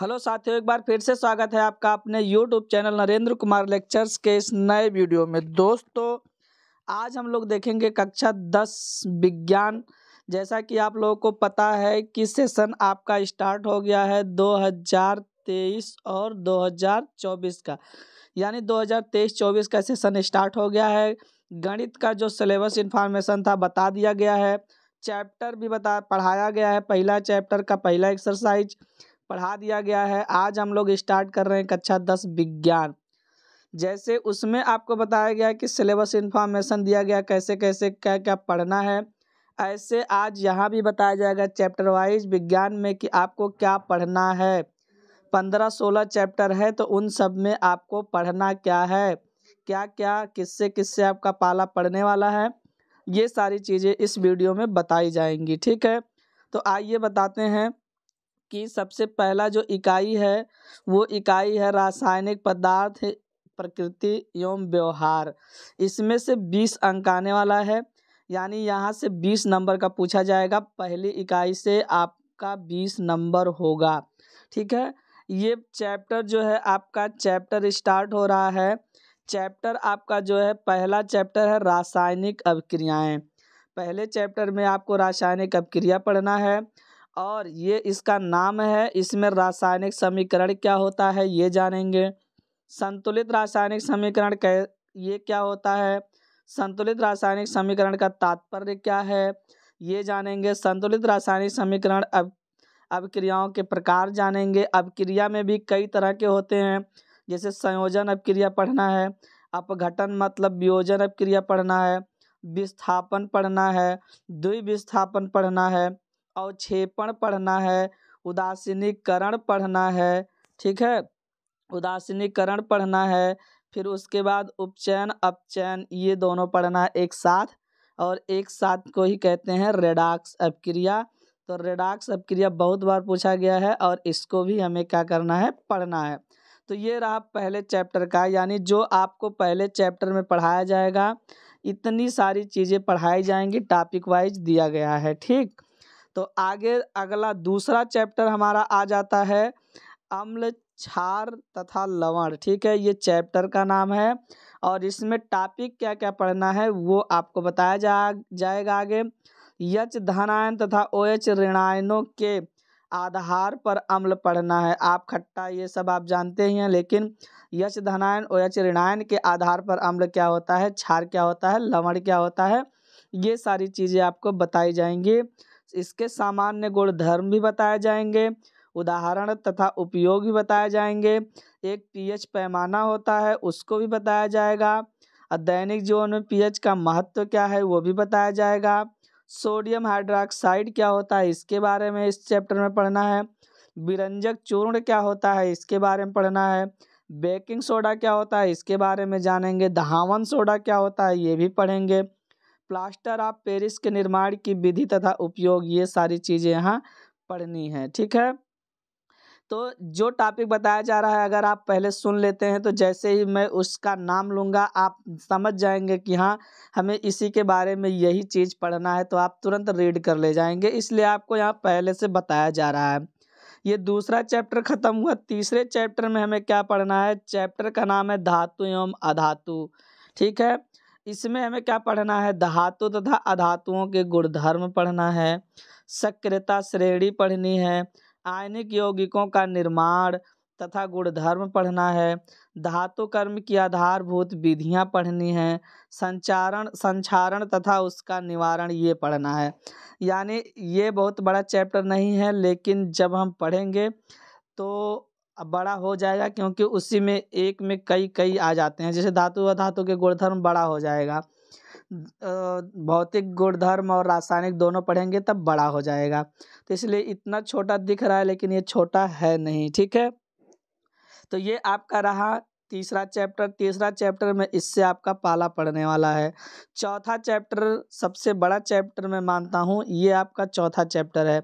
hello साथियों एक बार फिर से स्वागत है आपका अपने YouTube channel Narendra Kumar lectures के इस नए वीडियो में दोस्तों आज हम लोग देखेंगे कक्षा दस विज्ञान जैसा कि आप लोगों को पता है कि सेशन आपका स्टार्ट हो गया है 2023 और 2024 का यानी 2023-24 का सेशन स्टार्ट हो गया है गणित का जो सिलेबस इन्फॉर्मेशन था बता दिया गया है चैप्टर भी बता पढ़ाया गया है पहला चैप्टर का पहला एक्सरसाइज पढ़ा दिया गया है आज हम लोग स्टार्ट कर रहे हैं कक्षा दस विज्ञान जैसे उसमें आपको बताया गया कि सिलेबस इन्फॉर्मेशन दिया गया कैसे कैसे क्या क्या पढ़ना है ऐसे आज यहाँ भी बताया जाएगा चैप्टर वाइज विज्ञान में कि आपको क्या पढ़ना है पंद्रह सोलह चैप्टर है तो उन सब में आपको पढ़ना क्या है क्या क्या किससे किससे आपका पाला पढ़ने वाला है ये सारी चीज़ें इस वीडियो में बताई जाएंगी ठीक है तो आइए बताते हैं की सबसे पहला जो इकाई है वो इकाई है रासायनिक पदार्थ प्रकृति एवं व्यवहार इसमें से बीस अंक आने वाला है यानी यहाँ से बीस नंबर का पूछा जाएगा पहली इकाई से आपका बीस नंबर होगा ठीक है ये चैप्टर जो है आपका चैप्टर स्टार्ट हो रहा है चैप्टर आपका जो है पहला चैप्टर है रासायनिक अभिक्रियाएँ पहले चैप्टर में आपको रासायनिक अभिक्रिया पढ़ना है और ये इसका नाम है इसमें रासायनिक समीकरण क्या होता है ये जानेंगे संतुलित रासायनिक समीकरण कै ये क्या होता है संतुलित रासायनिक समीकरण का तात्पर्य क्या है ये जानेंगे संतुलित रासायनिक समीकरण अब अभिक्रियाओं के प्रकार जानेंगे अभिक्रिया में भी कई तरह के होते हैं जैसे संयोजन अभिक्रिया पढ़ना है अपघटन मतलब वियोजन अभिक्रिया पढ़ना है विस्थापन पढ़ना है द्विविस्थापन पढ़ना है अवक्षेपण पढ़ना है उदासीनीकरण पढ़ना है ठीक है उदासीनीकरण पढ़ना है फिर उसके बाद उपचयन अपचयन ये दोनों पढ़ना एक साथ और एक साथ को ही कहते हैं रेडाक्स अपक्रिया तो रेडाक्स अपक्रिया बहुत बार पूछा गया है और इसको भी हमें क्या करना है पढ़ना है तो ये रहा पहले चैप्टर का यानी जो आपको पहले चैप्टर में पढ़ाया जाएगा इतनी सारी चीज़ें पढ़ाई जाएंगी टॉपिक वाइज दिया गया है ठीक तो आगे अगला दूसरा चैप्टर हमारा आ जाता है अम्ल क्षार तथा लवण ठीक है ये चैप्टर का नाम है और इसमें टॉपिक क्या क्या पढ़ना है वो आपको बताया जा जाएगा आगे यच धनायन तथा ओ एच ऋणायनों के आधार पर अम्ल पढ़ना है आप खट्टा ये सब आप जानते ही हैं लेकिन यच धनायन ओ एच ऋणायन के आधार पर अम्ल क्या होता है क्षार क्या होता है लवण क्या होता है ये सारी चीज़ें आपको बताई जाएंगी इसके सामान्य गुणधर्म भी बताए जाएंगे उदाहरण तथा उपयोग भी बताए जाएंगे एक पीएच पैमाना होता है उसको भी बताया जाएगा और दैनिक जीवन में पीएच का महत्व क्या है वो भी बताया जाएगा सोडियम हाइड्रोक्साइड क्या होता है इसके बारे में इस चैप्टर में पढ़ना है विरंजक चूर्ण क्या होता है इसके बारे में पढ़ना है बेकिंग सोडा क्या होता है इसके बारे में जानेंगे धावन सोडा क्या होता है ये भी पढ़ेंगे प्लास्टर ऑफ पेरिस के निर्माण की विधि तथा उपयोग ये सारी चीज़ें यहाँ पढ़नी है ठीक है तो जो टॉपिक बताया जा रहा है अगर आप पहले सुन लेते हैं तो जैसे ही मैं उसका नाम लूँगा आप समझ जाएंगे कि हाँ हमें इसी के बारे में यही चीज़ पढ़ना है तो आप तुरंत रीड कर ले जाएंगे इसलिए आपको यहाँ पहले से बताया जा रहा है ये दूसरा चैप्टर ख़त्म हुआ तीसरे चैप्टर में हमें क्या पढ़ना है चैप्टर का नाम है धातु एवं अधातु ठीक है इसमें हमें क्या पढ़ना है धातु तथा अधातुओं के गुणधर्म पढ़ना है सक्रियता श्रेणी पढ़नी है आयनिक यौगिकों का निर्माण तथा गुणधर्म पढ़ना है धातु कर्म की आधारभूत विधियां पढ़नी है संचारण संचारण तथा उसका निवारण ये पढ़ना है यानी ये बहुत बड़ा चैप्टर नहीं है लेकिन जब हम पढ़ेंगे तो बड़ा हो जाएगा क्योंकि उसी में एक में कई कई आ जाते हैं जैसे धातु व धातु के गुणधर्म बड़ा हो जाएगा भौतिक गुणधर्म और रासायनिक दोनों पढ़ेंगे तब बड़ा हो जाएगा तो इसलिए इतना छोटा दिख रहा है लेकिन ये छोटा है नहीं ठीक है तो ये आपका रहा तीसरा चैप्टर तीसरा चैप्टर में इससे आपका पाला पढ़ने वाला है चौथा चैप्टर सबसे बड़ा चैप्टर मैं मानता हूँ ये आपका चौथा चैप्टर है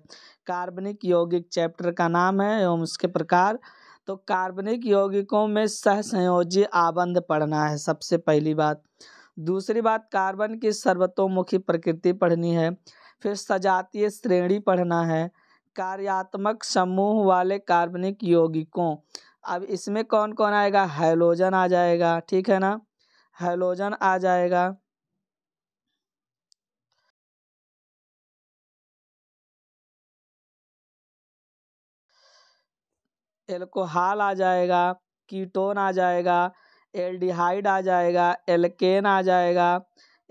कार्बनिक यौगिक चैप्टर का नाम है एवं उसके प्रकार तो कार्बनिक यौगिकों में सहसंयोजी आबंध पढ़ना है सबसे पहली बात दूसरी बात कार्बन की सर्वतोमुखी प्रकृति पढ़नी है फिर सजातीय श्रेणी पढ़ना है कार्यात्मक समूह वाले कार्बनिक यौगिकों अब इसमें कौन कौन आएगा हाइलोजन आ जाएगा ठीक है ना हाइलोजन आ जाएगा एल्कोहल आ जाएगा कीटोन आ जाएगा एल्डिहाइड आ जाएगा एल्केन आ जाएगा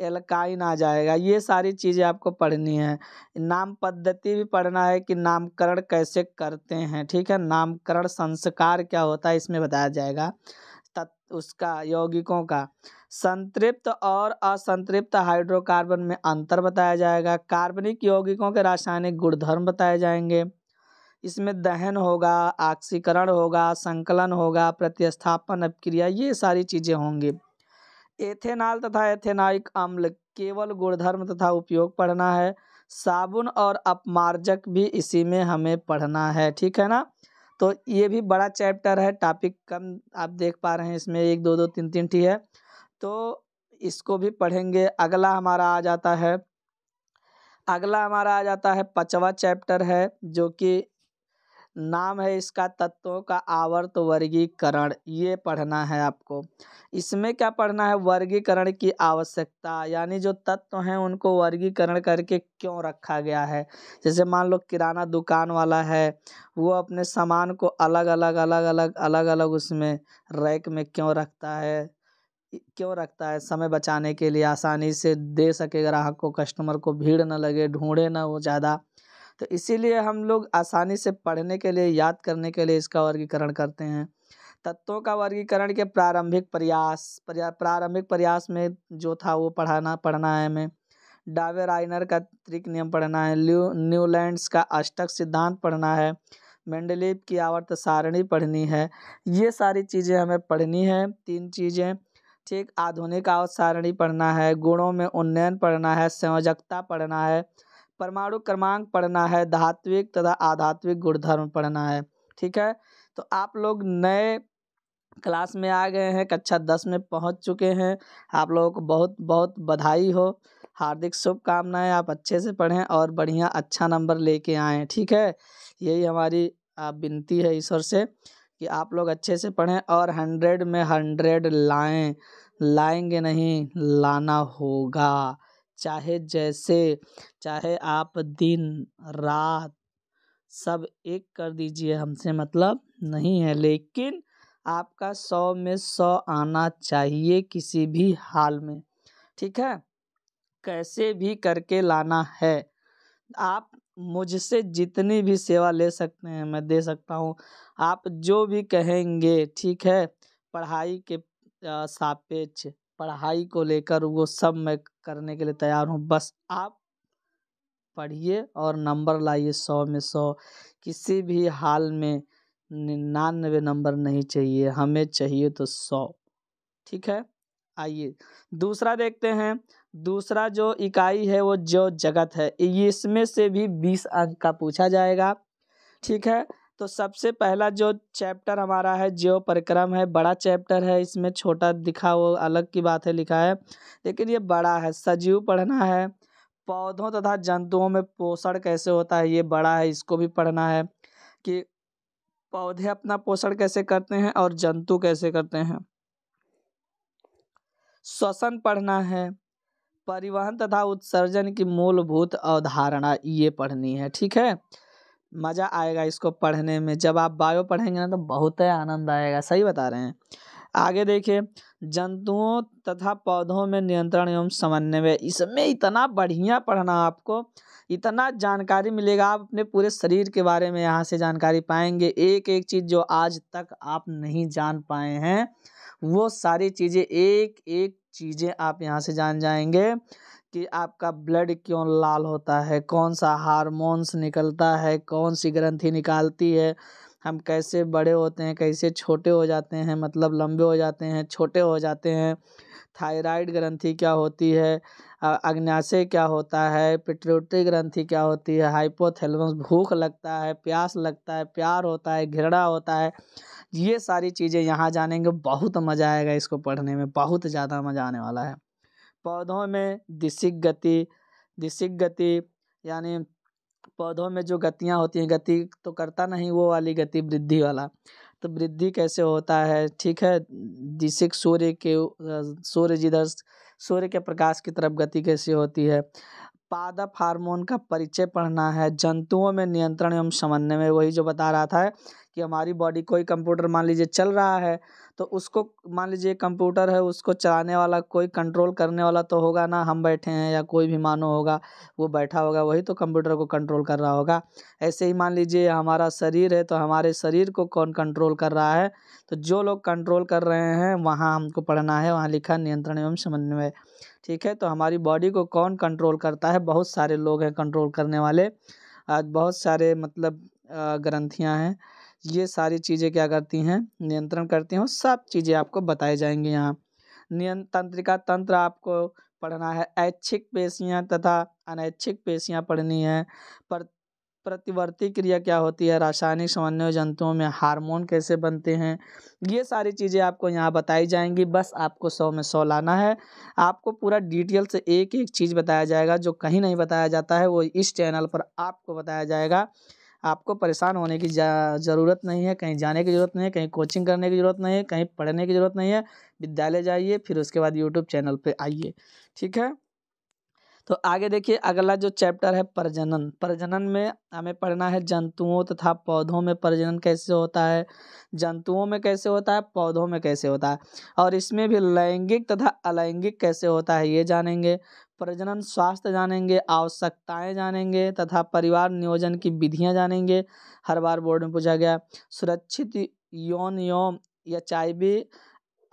एल्काइन आ जाएगा ये सारी चीज़ें आपको पढ़नी है नाम पद्धति भी पढ़ना है कि नामकरण कैसे करते हैं ठीक है नामकरण संस्कार क्या होता है इसमें बताया जाएगा तत् उसका यौगिकों का संतृप्त और असंतृप्त हाइड्रोकार्बन में अंतर बताया जाएगा कार्बनिक यौगिकों के रासायनिक गुणधर्म बताए जाएंगे इसमें दहन होगा आक्सीकरण होगा संकलन होगा प्रतिस्थापन अपक्रिया ये सारी चीज़ें होंगी एथेनॉल तथा एथेनाइक अम्ल केवल गुणधर्म तथा उपयोग पढ़ना है साबुन और अपमार्जक भी इसी में हमें पढ़ना है ठीक है ना तो ये भी बड़ा चैप्टर है टॉपिक कम आप देख पा रहे हैं इसमें एक दो दो तीन तीन ठी है तो इसको भी पढ़ेंगे अगला हमारा आ जाता है अगला हमारा आ जाता है पचवा चैप्टर है जो कि नाम है इसका तत्वों का आवर्त वर्गीकरण ये पढ़ना है आपको इसमें क्या पढ़ना है वर्गीकरण की आवश्यकता यानी जो तत्व हैं उनको वर्गीकरण करके क्यों रखा गया है जैसे मान लो किराना दुकान वाला है वो अपने सामान को अलग अलग अलग अलग अलग अलग उसमें रैक में क्यों रखता है क्यों रखता है समय बचाने के लिए आसानी से दे सके ग्राहक को कस्टमर को भीड़ ना लगे ढूंढे ना वो ज़्यादा तो इसीलिए हम लोग आसानी से पढ़ने के लिए याद करने के लिए इसका वर्गीकरण करते हैं तत्वों का वर्गीकरण के प्रारंभिक प्रयास प्रारंभिक प्रयास में जो था वो पढ़ाना पढ़ना है हमें डावे राइनर का त्रिक नियम पढ़ना है ल्यू न्यूलैंड्स का अष्टक सिद्धांत पढ़ना है मेंडलीप की आवर्त सारणी पढ़नी है ये सारी चीज़ें हमें पढ़नी है तीन चीज़ें ठीक आधुनिक आवर्त सारणी पढ़ना है गुणों में उन्नयन पढ़ना है संयोजकता पढ़ना है परमाणु क्रमांक पढ़ना है धात्विक तथा आधात्विक गुणधर्म पढ़ना है ठीक है तो आप लोग नए क्लास में आ गए हैं कक्षा दस में पहुंच चुके हैं आप लोगों को बहुत बहुत बधाई हो हार्दिक शुभकामनाएं आप अच्छे से पढ़ें और बढ़िया अच्छा नंबर लेके आएँ ठीक है यही हमारी आप विनती है ईश्वर से कि आप लोग अच्छे से पढ़ें और हंड्रेड में हंड्रेड लाएं लाएंगे नहीं लाना होगा चाहे जैसे चाहे आप दिन रात सब एक कर दीजिए हमसे मतलब नहीं है लेकिन आपका सौ में सौ आना चाहिए किसी भी हाल में ठीक है कैसे भी करके लाना है आप मुझसे जितनी भी सेवा ले सकते हैं मैं दे सकता हूँ आप जो भी कहेंगे ठीक है पढ़ाई के सापेक्ष पढ़ाई को लेकर वो सब मैं करने के लिए तैयार हूँ बस आप पढ़िए और नंबर लाइए सौ में सौ किसी भी हाल में निन्यानवे नंबर नहीं चाहिए हमें चाहिए तो सौ ठीक है आइए दूसरा देखते हैं दूसरा जो इकाई है वो जो जगत है इसमें से भी बीस अंक का पूछा जाएगा ठीक है तो सबसे पहला जो चैप्टर हमारा है ज्यो परिक्रम है बड़ा चैप्टर है इसमें छोटा दिखा वो अलग की बात है लिखा है लेकिन ये बड़ा है सजीव पढ़ना है पौधों तथा जंतुओं में पोषण कैसे होता है ये बड़ा है इसको भी पढ़ना है कि पौधे अपना पोषण कैसे करते हैं और जंतु कैसे करते हैं श्वसन पढ़ना है परिवहन तथा उत्सर्जन की मूलभूत अवधारणा ये पढ़नी है ठीक है मज़ा आएगा इसको पढ़ने में जब आप बायो पढ़ेंगे ना तो बहुत ही आनंद आएगा सही बता रहे हैं आगे देखिए जंतुओं तथा पौधों में नियंत्रण एवं समन्वय इसमें इतना बढ़िया पढ़ना आपको इतना जानकारी मिलेगा आप अपने पूरे शरीर के बारे में यहाँ से जानकारी पाएंगे एक एक चीज़ जो आज तक आप नहीं जान पाए हैं वो सारी चीज़ें एक एक चीज़ें आप यहाँ से जान जाएंगे कि आपका ब्लड क्यों लाल होता है कौन सा हारमोन्स निकलता है कौन सी ग्रंथि निकालती है हम कैसे बड़े होते हैं कैसे छोटे हो जाते हैं मतलब लंबे हो जाते हैं छोटे हो जाते हैं थायराइड ग्रंथि क्या होती है अग्नाशय क्या होता है पिट्यूटरी ग्रंथि क्या होती है हाइपोथेलमस भूख लगता है प्यास लगता है प्यार होता है घृणा होता है ये सारी चीज़ें यहाँ जानेंगे बहुत मज़ा आएगा इसको पढ़ने में बहुत ज़्यादा मज़ा आने वाला है पौधों में दिशिक गति दिशिक गति यानी पौधों में जो गतियाँ होती हैं गति तो करता नहीं वो वाली गति वृद्धि वाला तो वृद्धि कैसे होता है ठीक है दिशिक सूर्य के सूर्य जिधर सूर्य के प्रकाश की तरफ गति कैसे होती है पादप हार्मोन का परिचय पढ़ना है जंतुओं में नियंत्रण एवं समन्वय में वही जो बता रहा था कि हमारी बॉडी कोई कंप्यूटर मान लीजिए चल रहा है तो उसको मान लीजिए कंप्यूटर है उसको चलाने वाला कोई कंट्रोल करने वाला तो होगा ना हम बैठे हैं या कोई भी मानो होगा वो बैठा होगा वही तो कंप्यूटर को कंट्रोल कर रहा होगा ऐसे ही मान लीजिए हमारा शरीर है तो हमारे शरीर को कौन कंट्रोल कर रहा है तो जो लोग कंट्रोल कर रहे हैं वहाँ हमको पढ़ना है वहाँ लिखा नियंत्रण एवं समन्वय ठीक है तो हमारी बॉडी को कौन कंट्रोल करता है बहुत सारे लोग हैं कंट्रोल करने वाले आज बहुत सारे मतलब ग्रंथियाँ हैं ये सारी चीज़ें क्या करती हैं नियंत्रण करती हैं सब चीज़ें आपको बताई जाएंगी यहाँ नियंत्रिका तंत्र आपको पढ़ना है ऐच्छिक पेशियाँ तथा अनैच्छिक पेशियाँ पढ़नी है पर प्रतिवर्ती क्रिया क्या होती है रासायनिक समन्वय जंतुओं में हार्मोन कैसे बनते हैं ये सारी चीज़ें आपको यहाँ बताई जाएंगी बस आपको सौ में सौ लाना है आपको पूरा डिटेल से एक एक चीज़ बताया जाएगा जो कहीं नहीं बताया जाता है वो इस चैनल पर आपको बताया जाएगा आपको परेशान होने की ज़रूरत नहीं है कहीं जाने की ज़रूरत नहीं है कहीं कोचिंग करने की ज़रूरत नहीं है कहीं पढ़ने की ज़रूरत नहीं है विद्यालय जाइए फिर उसके बाद यूट्यूब चैनल पर आइए ठीक है तो आगे देखिए अगला जो चैप्टर है प्रजनन प्रजनन में हमें पढ़ना है जंतुओं तथा पौधों में प्रजनन कैसे होता है जंतुओं में कैसे होता है पौधों में कैसे होता है और इसमें भी लैंगिक तथा अलैंगिक कैसे होता है ये जानेंगे प्रजनन स्वास्थ्य जानेंगे आवश्यकताएं जानेंगे तथा परिवार नियोजन की विधियां जानेंगे हर बार बोर्ड में पूछा गया सुरक्षित यौन यौम एच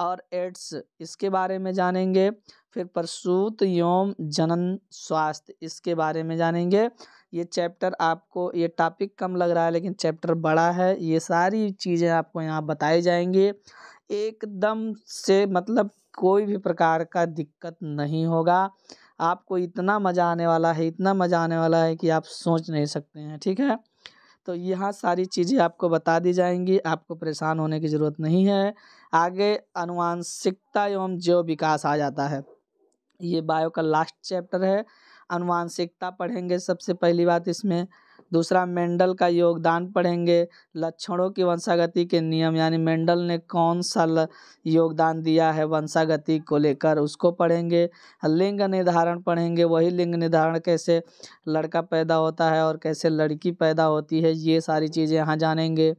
और एड्स इसके बारे में जानेंगे फिर प्रसूत यौम जनन स्वास्थ्य इसके बारे में जानेंगे ये चैप्टर आपको ये टॉपिक कम लग रहा है लेकिन चैप्टर बड़ा है ये सारी चीज़ें आपको यहाँ बताई जाएंगी एकदम से मतलब कोई भी प्रकार का दिक्कत नहीं होगा आपको इतना मज़ा आने वाला है इतना मज़ा आने वाला है कि आप सोच नहीं सकते हैं ठीक है तो यहाँ सारी चीज़ें आपको बता दी जाएंगी आपको परेशान होने की ज़रूरत नहीं है आगे अनुवांशिकता एवं जैव विकास आ जाता है ये बायो का लास्ट चैप्टर है अनुवांशिकता पढ़ेंगे सबसे पहली बात इसमें दूसरा मेंडल का योगदान पढ़ेंगे लक्षणों की वंशागति के नियम यानी मेंडल ने कौन सा योगदान दिया है वंशागति को लेकर उसको पढ़ेंगे लिंग निर्धारण पढ़ेंगे वही लिंग निर्धारण कैसे लड़का पैदा होता है और कैसे लड़की पैदा होती है ये सारी चीज़ें यहाँ जानेंगे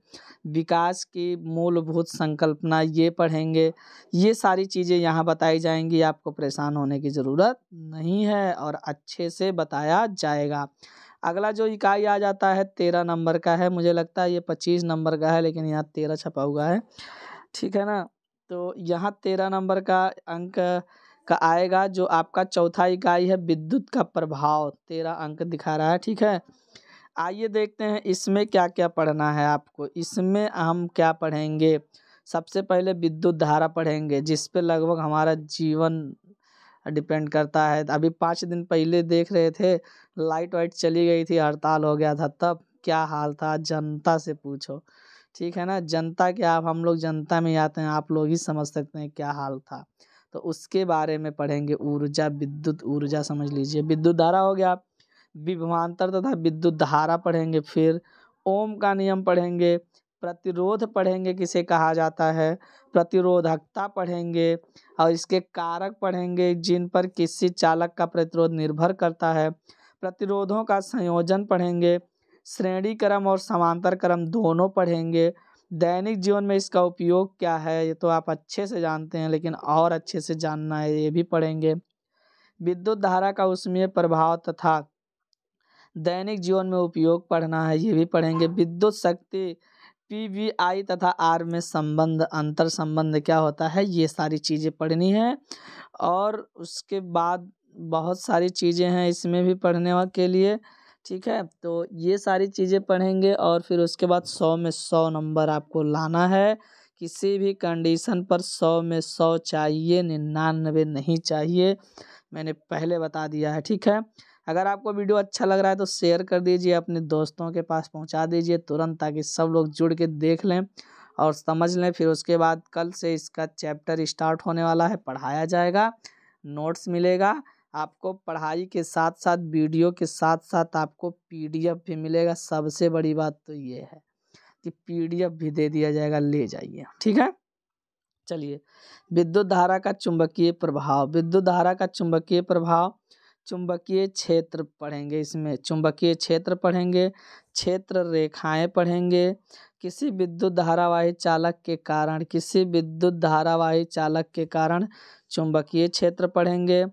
विकास की मूलभूत संकल्पना ये पढ़ेंगे ये सारी चीज़ें यहाँ बताई जाएंगी आपको परेशान होने की ज़रूरत नहीं है और अच्छे से बताया जाएगा अगला जो इकाई आ जाता है तेरह नंबर का है मुझे लगता है ये पच्चीस नंबर का है लेकिन यहाँ तेरह छपा हुआ है ठीक है ना तो यहाँ तेरह नंबर का अंक का आएगा जो आपका चौथा इकाई है विद्युत का प्रभाव तेरह अंक दिखा रहा है ठीक है आइए देखते हैं इसमें क्या क्या पढ़ना है आपको इसमें हम क्या पढ़ेंगे सबसे पहले विद्युत धारा पढ़ेंगे जिस पे लगभग हमारा जीवन डिपेंड करता है अभी पाँच दिन पहले देख रहे थे लाइट वाइट चली गई थी हड़ताल हो गया था तब क्या हाल था जनता से पूछो ठीक है ना जनता क्या अब हम लोग जनता में आते हैं आप लोग ही समझ सकते हैं क्या हाल था तो उसके बारे में पढ़ेंगे ऊर्जा विद्युत ऊर्जा समझ लीजिए विद्युत धारा हो गया विभवान्तर तथा विद्युत धारा पढ़ेंगे फिर ओम का नियम पढ़ेंगे प्रतिरोध पढ़ेंगे किसे कहा जाता है प्रतिरोधकता पढ़ेंगे और इसके कारक पढ़ेंगे जिन पर किसी चालक का प्रतिरोध निर्भर करता है प्रतिरोधों का संयोजन पढ़ेंगे श्रेणी क्रम और समांतर क्रम दोनों पढ़ेंगे दैनिक जीवन में इसका उपयोग क्या है ये तो आप अच्छे से जानते हैं लेकिन और अच्छे से जानना है ये भी पढ़ेंगे विद्युत धारा का उसमें प्रभाव तथा दैनिक जीवन में उपयोग पढ़ना है ये भी पढ़ेंगे विद्युत शक्ति पीवीआई तथा आर में संबंध अंतर संबंध क्या होता है ये सारी चीज़ें पढ़नी है और उसके बाद बहुत सारी चीज़ें हैं इसमें भी पढ़ने के लिए ठीक है तो ये सारी चीज़ें पढ़ेंगे और फिर उसके बाद सौ में सौ नंबर आपको लाना है किसी भी कंडीशन पर सौ में सौ चाहिए निन्यानवे नहीं चाहिए मैंने पहले बता दिया है ठीक है अगर आपको वीडियो अच्छा लग रहा है तो शेयर कर दीजिए अपने दोस्तों के पास पहुंचा दीजिए तुरंत ताकि सब लोग जुड़ के देख लें और समझ लें फिर उसके बाद कल से इसका चैप्टर स्टार्ट होने वाला है पढ़ाया जाएगा नोट्स मिलेगा आपको पढ़ाई के साथ साथ वीडियो के साथ साथ आपको पी भी मिलेगा सबसे बड़ी बात तो ये है कि पी भी दे दिया जाएगा ले जाइए ठीक है चलिए विद्युत धारा का चुंबकीय प्रभाव विद्युत धारा का चुंबकीय प्रभाव चुंबकीय क्षेत्र पढ़ेंगे इसमें चुंबकीय क्षेत्र पढ़ेंगे क्षेत्र रेखाएं पढ़ेंगे किसी विद्युत धारावाही चालक के कारण किसी विद्युत धारावाही चालक के कारण चुंबकीय क्षेत्र पढ़ेंगे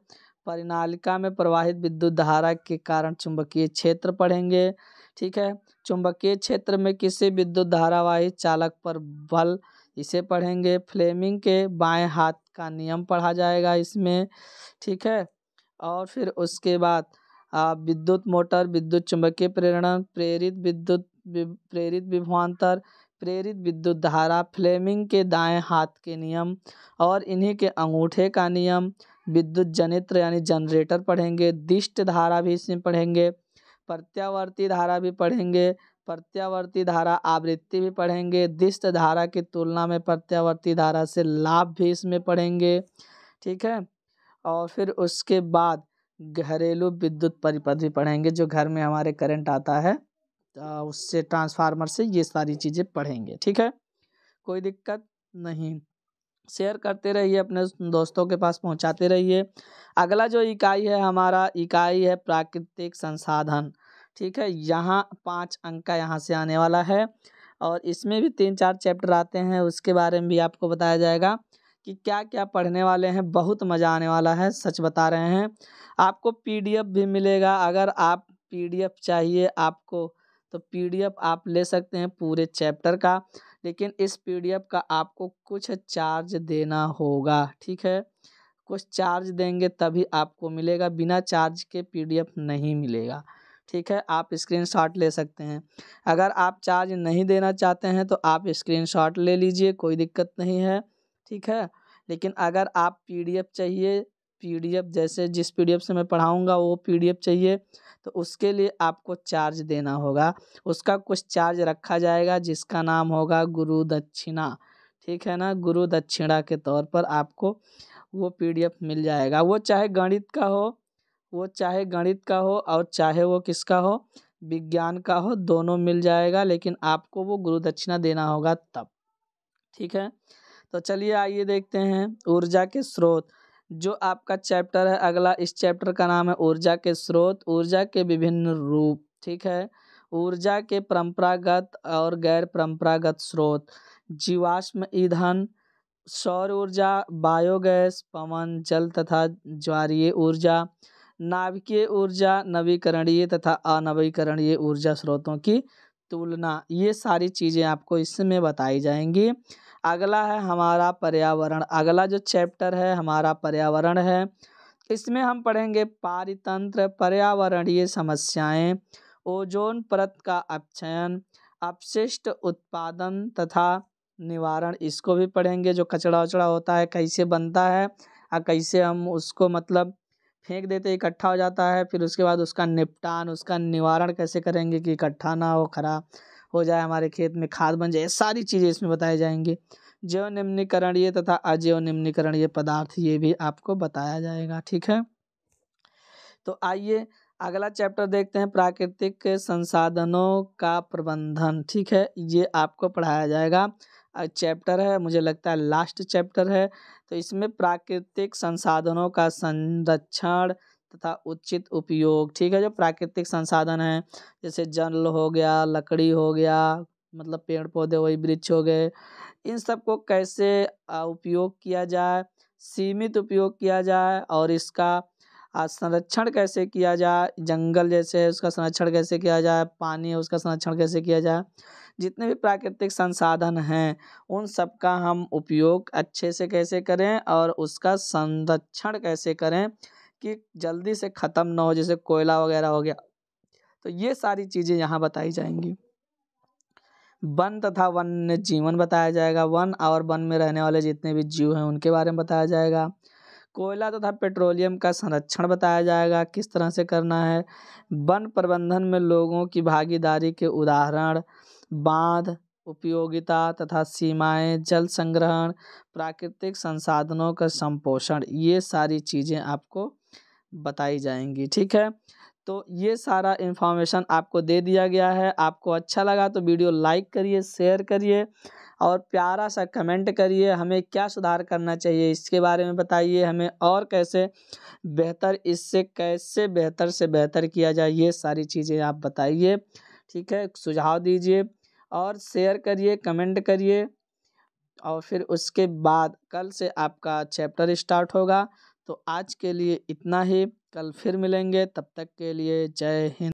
परिनालिका में प्रवाहित विद्युत धारा के कारण चुंबकीय क्षेत्र पढ़ेंगे ठीक है चुंबकीय क्षेत्र में किसी विद्युत धारावाही चालक पर बल इसे पढ़ेंगे फ्लेमिंग के बाएं हाथ का नियम पढ़ा जाएगा इसमें ठीक है और फिर उसके बाद विद्युत मोटर विद्युत चुंबकीय प्रेरणा प्रेरित विद्युत प्रेरित विभवांतर प्रेरित विद्युत धारा फ्लेमिंग के दाएं हाथ के नियम और इन्हीं के अंगूठे का नियम विद्युत जनित्र यानी जनरेटर पढ़ेंगे दिष्ट धारा भी इसमें पढ़ेंगे प्रत्यावर्ती धारा भी पढ़ेंगे प्रत्यावर्ती धारा आवृत्ति भी पढ़ेंगे दिष्ट धारा की तुलना में प्रत्यावर्ती धारा से लाभ भी इसमें पढ़ेंगे ठीक है और फिर उसके बाद घरेलू विद्युत परिपथ भी पढ़ेंगे जो घर में हमारे करंट आता है तो उससे ट्रांसफार्मर से ये सारी चीज़ें पढ़ेंगे ठीक है कोई दिक्कत नहीं शेयर करते रहिए अपने दोस्तों के पास पहुंचाते रहिए अगला जो इकाई है हमारा इकाई है प्राकृतिक संसाधन ठीक है यहाँ पाँच अंक का यहाँ से आने वाला है और इसमें भी तीन चार चैप्टर आते हैं उसके बारे में भी आपको बताया जाएगा कि क्या क्या पढ़ने वाले हैं बहुत मज़ा आने वाला है सच बता रहे हैं आपको पी डी एफ भी मिलेगा अगर आप पी डी एफ चाहिए आपको तो पी डी एफ आप ले सकते हैं पूरे चैप्टर का लेकिन इस पी डी एफ का आपको कुछ चार्ज देना होगा ठीक है कुछ चार्ज देंगे तभी आपको मिलेगा बिना चार्ज के पी डी एफ नहीं मिलेगा ठीक है आप स्क्रीनशॉट ले सकते हैं अगर आप चार्ज नहीं देना चाहते हैं तो आप स्क्रीनशॉट ले लीजिए कोई दिक्कत नहीं है ठीक है लेकिन अगर आप पीडीएफ चाहिए पीडीएफ जैसे जिस पीडीएफ से मैं पढ़ाऊँगा वो पीडीएफ चाहिए तो उसके लिए आपको चार्ज देना होगा उसका कुछ चार्ज रखा जाएगा जिसका नाम होगा गुरु दक्षिणा ठीक है ना गुरु दक्षिणा के तौर पर आपको वो पीडीएफ मिल जाएगा वो चाहे गणित का हो वो चाहे गणित का हो और चाहे वो किसका हो विज्ञान का हो दोनों मिल जाएगा लेकिन आपको वो गुरु दक्षिणा देना होगा तब ठीक है तो चलिए आइए देखते हैं ऊर्जा के स्रोत जो आपका चैप्टर है अगला इस चैप्टर का नाम है ऊर्जा के स्रोत ऊर्जा के विभिन्न रूप ठीक है ऊर्जा के परंपरागत और गैर परंपरागत स्रोत जीवाश्म ईंधन सौर ऊर्जा बायोगैस पवन जल तथा ज्वारीय ऊर्जा नाभिकीय ऊर्जा नवीकरणीय तथा अनवीकरणीय ऊर्जा स्रोतों की तुलना ये सारी चीज़ें आपको इसमें बताई जाएंगी अगला है हमारा पर्यावरण अगला जो चैप्टर है हमारा पर्यावरण है इसमें हम पढ़ेंगे पारितंत्र पर्यावरणीय समस्याएं ओजोन परत का अपचयन अपशिष्ट उत्पादन तथा निवारण इसको भी पढ़ेंगे जो कचड़ा उचड़ा होता है कैसे बनता है और कैसे हम उसको मतलब फेंक देते इकट्ठा हो जाता है फिर उसके बाद उसका निपटान उसका निवारण कैसे करेंगे कि इकट्ठा ना हो खराब हो जाए हमारे खेत में खाद बन जाए सारी चीज़ें इसमें बताई जाएंगी जैव ये तथा अजैव ये पदार्थ ये भी आपको बताया जाएगा ठीक है तो आइए अगला चैप्टर देखते हैं प्राकृतिक संसाधनों का प्रबंधन ठीक है ये आपको पढ़ाया जाएगा चैप्टर है मुझे लगता है लास्ट चैप्टर है तो इसमें प्राकृतिक संसाधनों का संरक्षण तथा उचित उपयोग ठीक है जो प्राकृतिक संसाधन हैं जैसे जल हो गया लकड़ी हो गया मतलब पेड़ पौधे वही वृक्ष हो गए इन सब को कैसे उपयोग किया जाए सीमित उपयोग किया जाए और इसका आज संरक्षण कैसे किया जाए जंगल जैसे है उसका संरक्षण कैसे किया जाए पानी है उसका संरक्षण कैसे किया जाए जितने भी प्राकृतिक संसाधन हैं उन सब का हम उपयोग अच्छे से कैसे करें और उसका संरक्षण कैसे करें कि जल्दी से ख़त्म ना हो जैसे कोयला वगैरह हो गया तो ये सारी चीज़ें यहाँ बताई जाएंगी वन तथा वन्य जीवन बताया जाएगा वन और वन में रहने वाले जितने भी जीव हैं उनके बारे में बताया जाएगा कोयला तथा पेट्रोलियम का संरक्षण बताया जाएगा किस तरह से करना है वन प्रबंधन में लोगों की भागीदारी के उदाहरण बाँध उपयोगिता तथा सीमाएं जल संग्रहण प्राकृतिक संसाधनों का संपोषण ये सारी चीज़ें आपको बताई जाएंगी ठीक है तो ये सारा इन्फॉर्मेशन आपको दे दिया गया है आपको अच्छा लगा तो वीडियो लाइक करिए शेयर करिए और प्यारा सा कमेंट करिए हमें क्या सुधार करना चाहिए इसके बारे में बताइए हमें और कैसे बेहतर इससे कैसे बेहतर से बेहतर किया जाए ये सारी चीज़ें आप बताइए ठीक है सुझाव दीजिए और शेयर करिए कमेंट करिए और फिर उसके बाद कल से आपका चैप्टर स्टार्ट होगा तो आज के लिए इतना ही कल फिर मिलेंगे तब तक के लिए जय हिंद